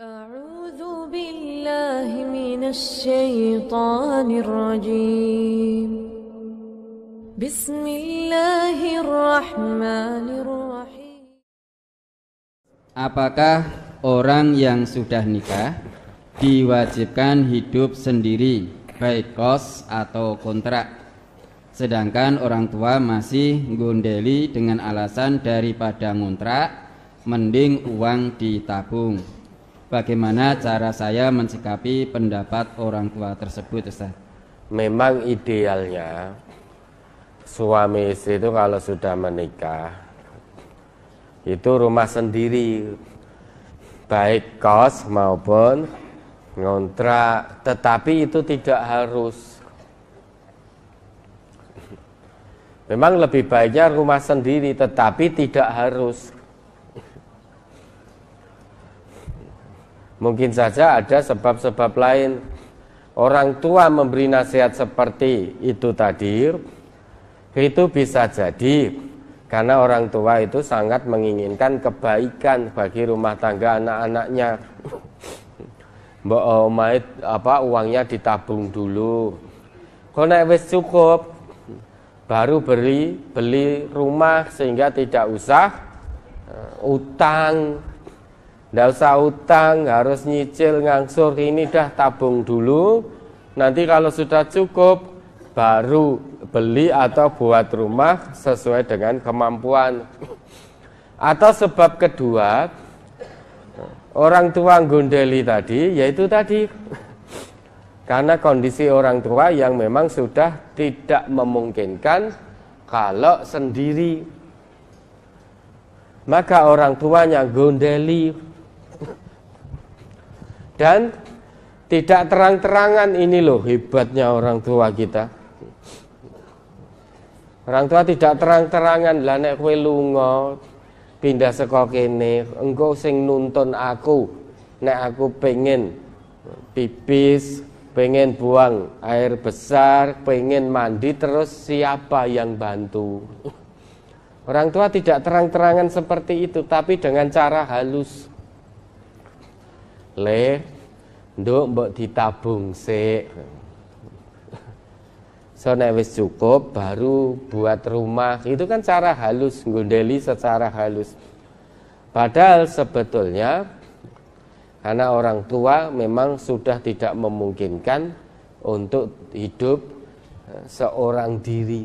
Apakah orang yang sudah nikah diwajibkan hidup sendiri baik kos atau kontrak sedangkan orang tua masih gondeli dengan alasan daripada ngontrak mending uang ditabung bagaimana cara saya mensikapi pendapat orang tua tersebut Ustaz? Memang idealnya suami istri itu kalau sudah menikah itu rumah sendiri baik kos maupun ngontrak tetapi itu tidak harus Memang lebih baiknya rumah sendiri tetapi tidak harus Mungkin saja ada sebab-sebab lain. Orang tua memberi nasihat seperti itu tadi, itu bisa jadi karena orang tua itu sangat menginginkan kebaikan bagi rumah tangga anak-anaknya. apa uangnya ditabung dulu. Kalau wis cukup baru beli beli rumah sehingga tidak usah eh, utang tidak usah utang, harus nyicil, ngangsur, ini dah tabung dulu. Nanti kalau sudah cukup, baru beli atau buat rumah sesuai dengan kemampuan. Atau sebab kedua, orang tua gondeli tadi, yaitu tadi. Karena kondisi orang tua yang memang sudah tidak memungkinkan kalau sendiri. Maka orang tuanya gondeli, dan tidak terang-terangan ini loh hebatnya orang tua kita. Orang tua tidak terang-terangan lah nek kowe lunga pindah saka kene, engko sing nuntun aku nek aku pengen pipis, pengen buang air besar, pengen mandi terus siapa yang bantu? Orang tua tidak terang-terangan seperti itu tapi dengan cara halus. leh. Nduk mbok ditabung sik. So nek wis cukup baru buat rumah. Itu kan cara halus gondeli secara halus. Padahal sebetulnya karena orang tua memang sudah tidak memungkinkan untuk hidup eh, seorang diri.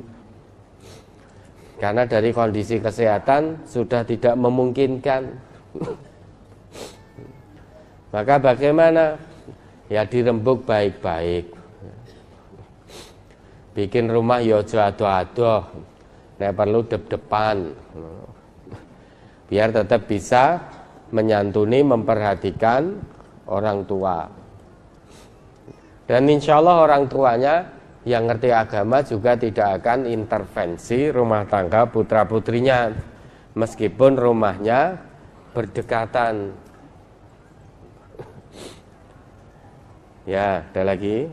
Karena dari kondisi kesehatan sudah tidak memungkinkan. Maka bagaimana ya dirembuk baik-baik bikin rumah ya ojo ado-ado nek perlu dep-depan biar tetap bisa menyantuni memperhatikan orang tua dan insya Allah orang tuanya yang ngerti agama juga tidak akan intervensi rumah tangga putra putrinya meskipun rumahnya berdekatan Ya, ada lagi.